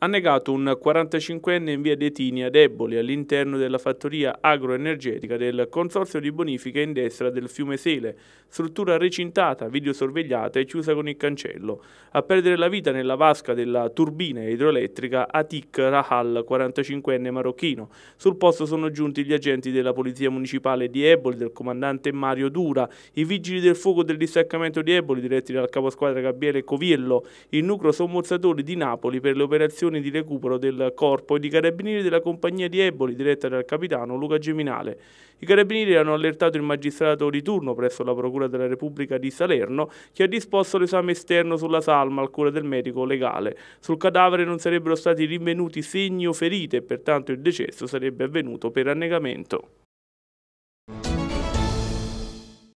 ha negato un 45enne in via Detini ad Eboli all'interno della fattoria agroenergetica del Consorzio di Bonifica in destra del fiume Sele, struttura recintata, videosorvegliata e chiusa con il cancello, a perdere la vita nella vasca della turbina idroelettrica Atik Rahal, 45enne marocchino. Sul posto sono giunti gli agenti della Polizia Municipale di Eboli, del comandante Mario Dura, i vigili del fuoco del distaccamento di Eboli diretti dal caposquadra Gabriele Coviello, il nucleo sommozzatori di Napoli per le operazioni operazione di recupero del corpo e di carabinieri della compagnia di Eboli diretta dal capitano Luca Geminale. I carabinieri hanno allertato il magistrato di turno presso la Procura della Repubblica di Salerno che ha disposto l'esame esterno sulla salma al cura del medico legale. Sul cadavere non sarebbero stati rinvenuti segni o ferite e pertanto il decesso sarebbe avvenuto per annegamento.